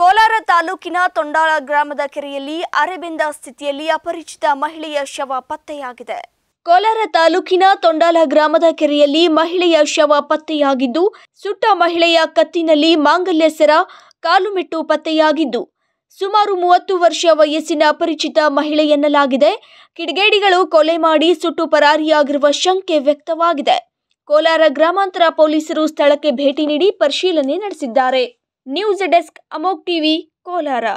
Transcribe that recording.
ಕೋಲಾರ ತಾಲೂಕಿನ ತೊಂಡಾಳ ಗ್ರಾಮದ ಕೆರೆಯಲ್ಲಿ ಅರೆಬೆಂದ ಸ್ಥಿತಿಯಲ್ಲಿ ಅಪರಿಚಿತ ಮಹಿಳೆಯ ಶವ ಪತ್ತೆಯಾಗಿದೆ ಕೋಲಾರ ತಾಲೂಕಿನ ತೊಂಡಾಲ ಗ್ರಾಮದ ಕೆರೆಯಲ್ಲಿ ಮಹಿಳೆಯ ಶವ ಪತ್ತೆಯಾಗಿದ್ದು ಸುಟ್ಟ ಮಹಿಳೆಯ ಕತ್ತಿನಲ್ಲಿ ಮಾಂಗಲ್ಯ ಸರ ಕಾಲುಮೆಟ್ಟು ಪತ್ತೆಯಾಗಿದ್ದು ಸುಮಾರು ಮೂವತ್ತು ವರ್ಷ ವಯಸ್ಸಿನ ಅಪರಿಚಿತ ಮಹಿಳೆ ಎನ್ನಲಾಗಿದೆ ಕಿಡಿಗೇಡಿಗಳು ಕೊಲೆ ಮಾಡಿ ಸುಟ್ಟು ಪರಾರಿಯಾಗಿರುವ ಶಂಕೆ ವ್ಯಕ್ತವಾಗಿದೆ ಕೋಲಾರ ಗ್ರಾಮಾಂತರ ಪೊಲೀಸರು ಸ್ಥಳಕ್ಕೆ ಭೇಟಿ ನೀಡಿ ಪರಿಶೀಲನೆ ನಡೆಸಿದ್ದಾರೆ न्यूज डेस्क अमोक टीवी कोलारा